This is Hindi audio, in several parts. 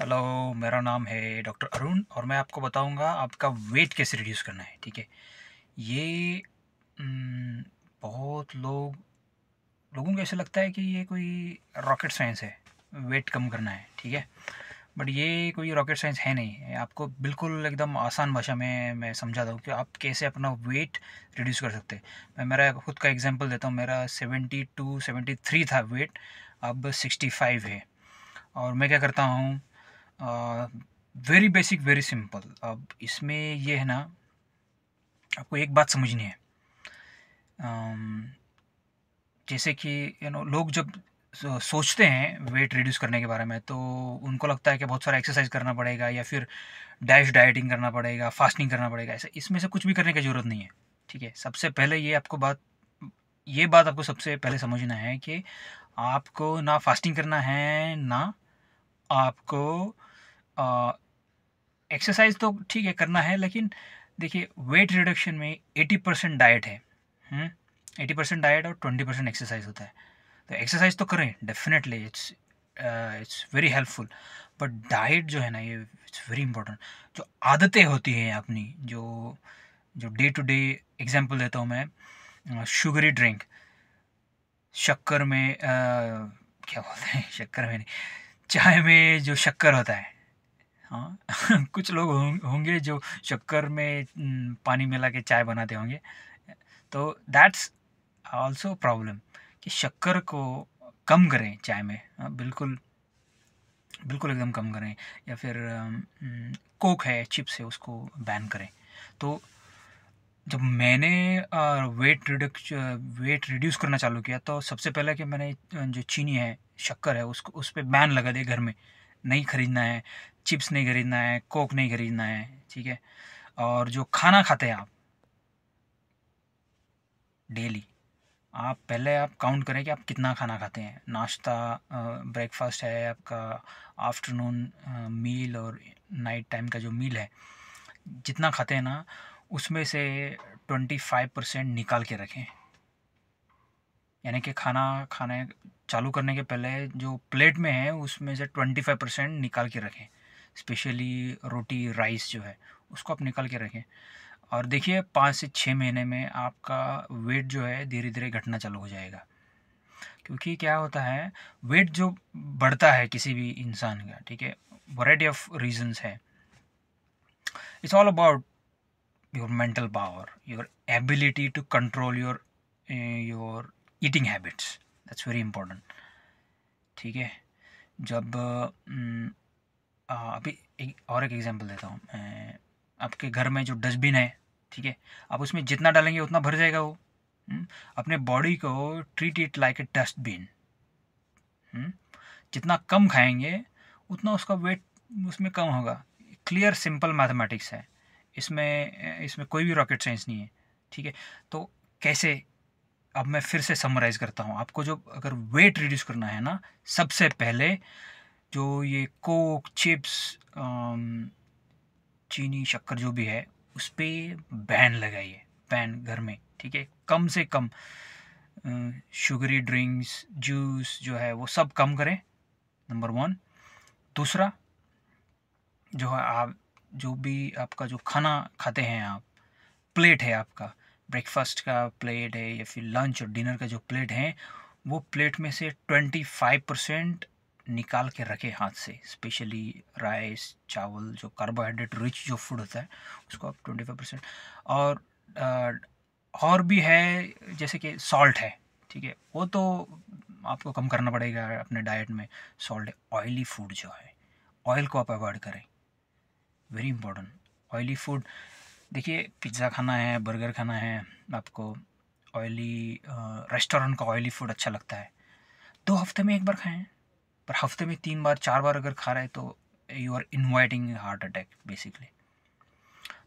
हेलो मेरा नाम है डॉक्टर अरुण और मैं आपको बताऊंगा आपका वेट कैसे रिड्यूस करना है ठीक है ये हम्म, बहुत लोग लोगों को ऐसा लगता है कि ये कोई रॉकेट साइंस है वेट कम करना है ठीक है बट ये कोई रॉकेट साइंस है नहीं आपको बिल्कुल एकदम आसान भाषा में मैं समझा दूँ कि आप कैसे अपना वेट रिड्यूस कर सकते हैं मैं मेरा खुद का एग्जांपल देता हूँ मेरा सेवेंटी टू सेवेंटी थ्री था वेट अब सिक्सटी फाइव है और मैं क्या करता हूँ वेरी बेसिक वेरी सिंपल अब इसमें ये है ना आपको एक बात समझनी है जैसे कि यू नो लोग जब सोचते हैं वेट रिड्यूस करने के बारे में तो उनको लगता है कि बहुत सारा एक्सरसाइज करना पड़ेगा या फिर डैश डाइटिंग करना पड़ेगा फास्टिंग करना पड़ेगा ऐसा इसमें से कुछ भी करने की ज़रूरत नहीं है ठीक है सबसे पहले ये आपको बात ये बात आपको सबसे पहले समझना है कि आपको ना फास्टिंग करना है ना आपको एक्सरसाइज तो ठीक है करना है लेकिन देखिए वेट रिडक्शन में एटी परसेंट डाइट है एटी परसेंट डाइट और ट्वेंटी परसेंट एक्सरसाइज होता है तो एक्सरसाइज तो करें definitely it's it's very helpful but diet जो है ना ये इट्स वेरी इंपॉर्टेंट जो आदतें होती हैं अपनी जो जो डे टू डे एग्जाम्पल देता हूँ मैं शुगरी ड्रिंक शक्कर में आ, क्या बोलते हैं शक्कर में नहीं चाय में जो शक्कर होता है हाँ कुछ लोग होंगे जो शक्कर में पानी मिला के चाय बनाते होंगे तो दैट्स ऑल्सो प्रॉब्लम कि शक्कर को कम करें चाय में हाँ, बिल्कुल बिल्कुल एकदम कम करें या फिर कोक है चिप्स है उसको बैन करें तो जब मैंने वेट रिडक्श वेट रिड्यूस करना चालू किया तो सबसे पहले कि मैंने जो चीनी है शक्कर है उसको उस पर बैन लगा दिया घर में नहीं ख़रीदना है चिप्स नहीं खरीदना है कोक नहीं खरीदना है ठीक है और जो खाना खाते हैं आप डेली आप पहले आप काउंट करें कि आप कितना खाना खाते हैं नाश्ता ब्रेकफास्ट है आपका आफ्टरनून मील और नाइट टाइम का जो मील है जितना खाते हैं ना उसमें से ट्वेंटी फाइव परसेंट निकाल के रखें यानी कि खाना खाने चालू करने के पहले जो प्लेट में है उसमें से ट्वेंटी फाइव परसेंट निकाल के रखें स्पेशली रोटी राइस जो है उसको आप निकाल के रखें और देखिए पाँच से छः महीने में आपका वेट जो है धीरे धीरे घटना चालू हो जाएगा क्योंकि क्या होता है वेट जो बढ़ता है किसी भी इंसान का ठीक है वराइटी ऑफ रीजंस है it's all about your mental power your ability to control your your eating habits that's very important ठीक है जब अभी एक और एक एग्जांपल देता हूँ आपके घर में जो डस्टबिन है ठीक है आप उसमें जितना डालेंगे उतना भर जाएगा वो अपने बॉडी को treat it like a dustbin जितना कम खाएंगे उतना उसका वेट उसमें कम होगा क्लियर सिंपल मैथमेटिक्स है इसमें इसमें कोई भी रॉकेट साइंस नहीं है ठीक है तो कैसे अब मैं फिर से समराइज करता हूँ आपको जो अगर वेट रिड्यूस करना है ना सबसे पहले जो ये कोक चिप्स चीनी शक्कर जो भी है उस पर बैन लगाइए बैन घर में ठीक है कम से कम शुगरी ड्रिंक्स जूस जो है वो सब कम करें नंबर वन दूसरा जो है आप जो भी आपका जो खाना खाते हैं आप प्लेट है आपका ब्रेकफास्ट का प्लेट है या फिर लंच और डिनर का जो प्लेट है वो प्लेट में से ट्वेंटी फाइव परसेंट निकाल के रखें हाथ से स्पेशली राइस चावल जो कार्बोहाइड्रेट रिच जो फूड होता है उसको आप ट्वेंटी फाइव परसेंट और आ, और भी है जैसे कि सॉल्ट है ठीक है वो तो आपको कम करना पड़ेगा अपने डाइट में सॉल्ट ऑयली फूड जो है ऑयल को आप अवॉइड करें वेरी इंपॉर्टेंट ऑयली फूड देखिए पिज़्ज़ा खाना है बर्गर खाना है आपको ऑयली रेस्टोरेंट का ऑयली फूड अच्छा लगता है दो हफ्ते में एक बार खाएं पर हफ्ते में तीन बार चार बार अगर खा रहे हैं तो you are inviting heart attack basically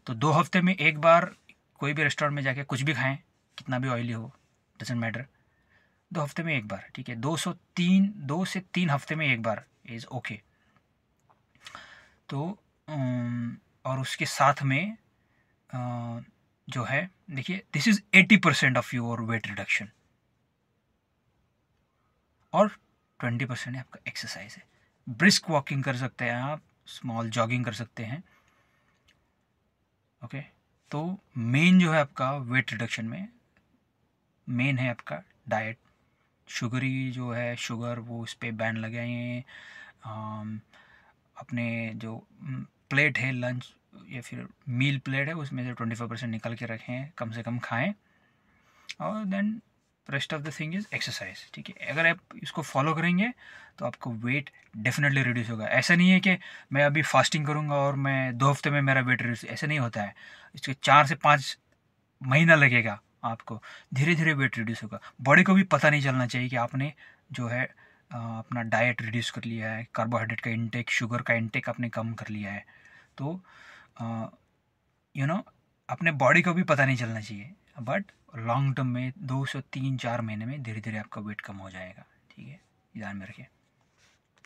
तो दो हफ्ते में एक बार कोई भी रेस्टोरेंट में जाके कुछ भी खाएं कितना भी ऑयली हो डजेंट मैटर दो हफ्ते में एक बार ठीक है दो सौ तीन दो से तीन हफ्ते में एक बार इज़ ओके okay. तो और उसके साथ में जो है देखिए this is eighty percent of your weight reduction और ट्वेंटी परसेंट आपका एक्सरसाइज है ब्रिस्क वॉकिंग कर सकते हैं आप स्मॉल जॉगिंग कर सकते हैं ओके तो मेन जो है आपका वेट रिडक्शन में मेन है आपका डाइट शुगरी जो है शुगर वो इस पर बैन लगाए अपने जो प्लेट है लंच या फिर मील प्लेट है उसमें से ट्वेंटी फाइव परसेंट निकल के रखें कम से कम खाएं और then rest of the thing is exercise ठीक है अगर आप इसको फॉलो करेंगे तो आपको वेट डेफिनेटली रिड्यूस होगा ऐसा नहीं है कि मैं अभी फास्टिंग करूँगा और मैं दो हफ्ते में मेरा वेट रिड्यूस ऐसा नहीं होता है इसके चार से पाँच महीना लगेगा आपको धीरे धीरे वेट रिड्यूस होगा बॉडी को भी पता नहीं चलना चाहिए कि आपने जो है अपना डाइट रिड्यूस कर लिया है कार्बोहाइड्रेट का इंटेक शुगर का इंटेक आपने कम कर लिया है तो यू नो अपने बॉडी को भी पता नहीं चलना चाहिए बट लॉन्ग टर्म में दो से तीन चार महीने में धीरे धीरे आपका वेट कम हो जाएगा ठीक है ध्यान में रखिए